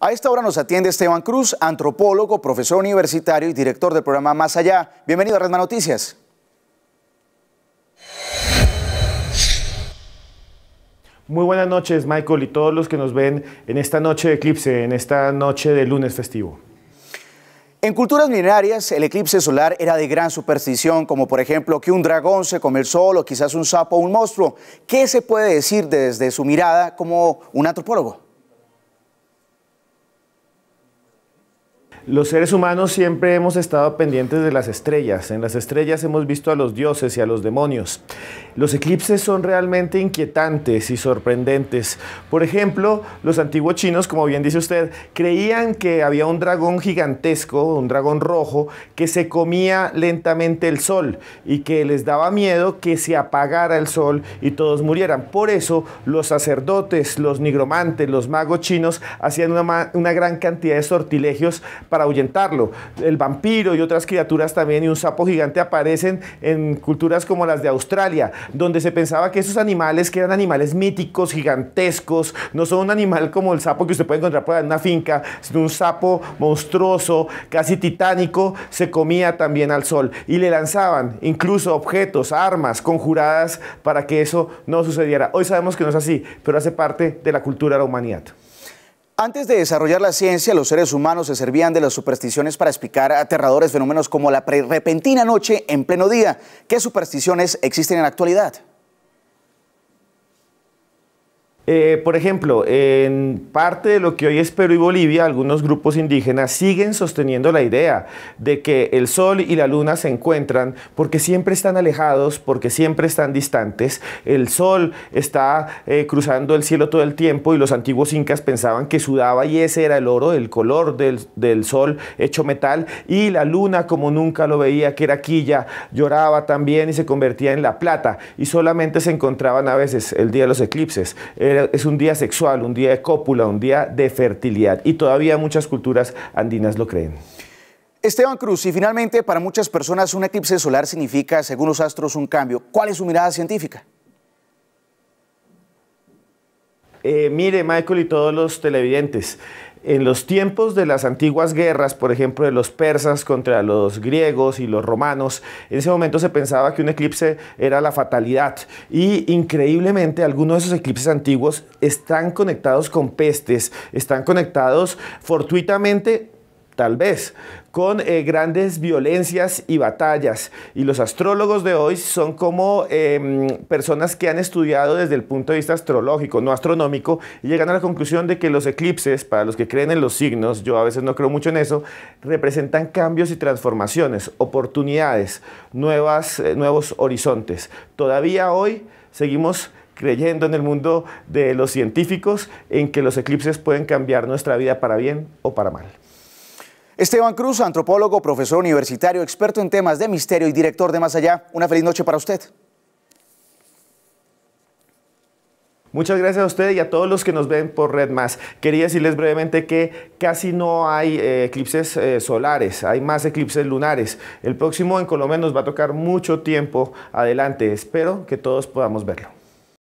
A esta hora nos atiende Esteban Cruz, antropólogo, profesor universitario y director del programa Más Allá. Bienvenido a Redma Noticias. Muy buenas noches, Michael, y todos los que nos ven en esta noche de eclipse, en esta noche de lunes festivo. En culturas milenarias, el eclipse solar era de gran superstición, como por ejemplo que un dragón se come el sol o quizás un sapo o un monstruo. ¿Qué se puede decir desde su mirada como un antropólogo? Los seres humanos siempre hemos estado pendientes de las estrellas. En las estrellas hemos visto a los dioses y a los demonios. Los eclipses son realmente inquietantes y sorprendentes. Por ejemplo, los antiguos chinos, como bien dice usted, creían que había un dragón gigantesco, un dragón rojo, que se comía lentamente el sol y que les daba miedo que se apagara el sol y todos murieran. Por eso los sacerdotes, los nigromantes, los magos chinos hacían una, gran cantidad de sortilegios para para ahuyentarlo. El vampiro y otras criaturas también y un sapo gigante aparecen en culturas como las de Australia, donde se pensaba que esos animales que eran animales míticos, gigantescos, no son un animal como el sapo que usted puede encontrar por en una finca, sino un sapo monstruoso, casi titánico, se comía también al sol y le lanzaban incluso objetos, armas conjuradas para que eso no sucediera. Hoy sabemos que no es así, pero hace parte de la cultura de la humanidad. Antes de desarrollar la ciencia, los seres humanos se servían de las supersticiones para explicar aterradores fenómenos como la repentina noche en pleno día. ¿Qué supersticiones existen en la actualidad? Eh, por ejemplo, en parte de lo que hoy es Perú y Bolivia, algunos grupos indígenas siguen sosteniendo la idea de que el sol y la luna se encuentran porque siempre están alejados, porque siempre están distantes. El sol está eh, cruzando el cielo todo el tiempo y los antiguos incas pensaban que sudaba y ese era el oro, el color del, sol hecho metal. Y la luna, como nunca lo veía, que era quilla, lloraba también y se convertía en la plata. Y solamente se encontraban a veces el día de los eclipses es un día sexual, un día de cópula, un día de fertilidad. Y todavía muchas culturas andinas lo creen. Esteban Cruz, y finalmente para muchas personas un eclipse solar significa, según los astros, un cambio. ¿Cuál es su mirada científica? Eh, mire, Michael y todos los televidentes, en los tiempos de las antiguas guerras, por ejemplo, de los persas contra los griegos y los romanos, en ese momento se pensaba que un eclipse era la fatalidad. Y increíblemente algunos de esos eclipses antiguos están conectados con pestes, están conectados fortuitamente tal vez, con eh, grandes violencias y batallas. Y los astrólogos de hoy son como em, personas que han estudiado desde el punto de vista astrológico, no astronómico, y llegan a la conclusión de que los eclipses, para los que creen en los signos, yo a veces no creo mucho en eso, representan cambios y transformaciones, oportunidades, eh, nuevos horizontes. Todavía hoy seguimos creyendo en el mundo de los científicos en que los eclipses pueden cambiar nuestra vida para bien o para mal. Esteban Cruz, antropólogo, profesor universitario, experto en temas de misterio y director de Más Allá, una feliz noche para usted. Muchas gracias a usted y a todos los que nos ven por Red Más. Quería decirles brevemente que casi no hay eh, eclipses eh, solares, hay más eclipses lunares. El próximo en Colombia nos va a tocar mucho tiempo adelante. Espero que todos podamos verlo.